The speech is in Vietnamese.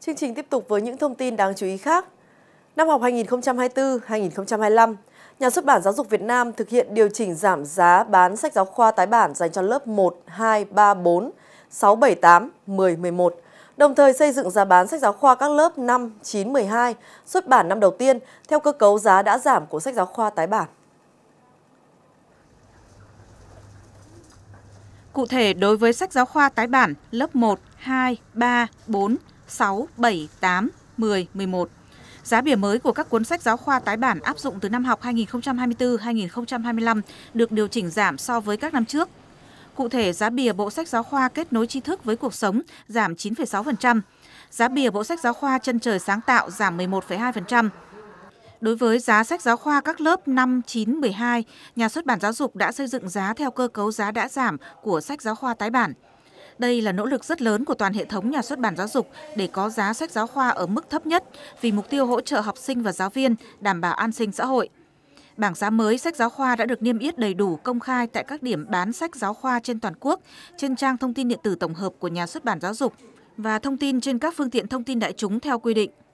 Chương trình tiếp tục với những thông tin đáng chú ý khác. Năm học 2024-2025, Nhà xuất bản Giáo dục Việt Nam thực hiện điều chỉnh giảm giá bán sách giáo khoa tái bản dành cho lớp 1, 2, 3, 4, 6, 7, 8, 10, 11, đồng thời xây dựng giá bán sách giáo khoa các lớp 5, 9, 12 xuất bản năm đầu tiên theo cơ cấu giá đã giảm của sách giáo khoa tái bản. Cụ thể, đối với sách giáo khoa tái bản lớp 1, 2, 3, 4, 6, 7, 8, 10, 11. Giá bìa mới của các cuốn sách giáo khoa tái bản áp dụng từ năm học 2024-2025 được điều chỉnh giảm so với các năm trước. Cụ thể, giá bìa bộ sách giáo khoa kết nối tri thức với cuộc sống giảm 9,6%, giá bìa bộ sách giáo khoa chân trời sáng tạo giảm 11,2%. Đối với giá sách giáo khoa các lớp 5, 9, 12, nhà xuất bản giáo dục đã xây dựng giá theo cơ cấu giá đã giảm của sách giáo khoa tái bản – đây là nỗ lực rất lớn của toàn hệ thống nhà xuất bản giáo dục để có giá sách giáo khoa ở mức thấp nhất vì mục tiêu hỗ trợ học sinh và giáo viên đảm bảo an sinh xã hội. Bảng giá mới sách giáo khoa đã được niêm yết đầy đủ công khai tại các điểm bán sách giáo khoa trên toàn quốc, trên trang thông tin điện tử tổng hợp của nhà xuất bản giáo dục và thông tin trên các phương tiện thông tin đại chúng theo quy định.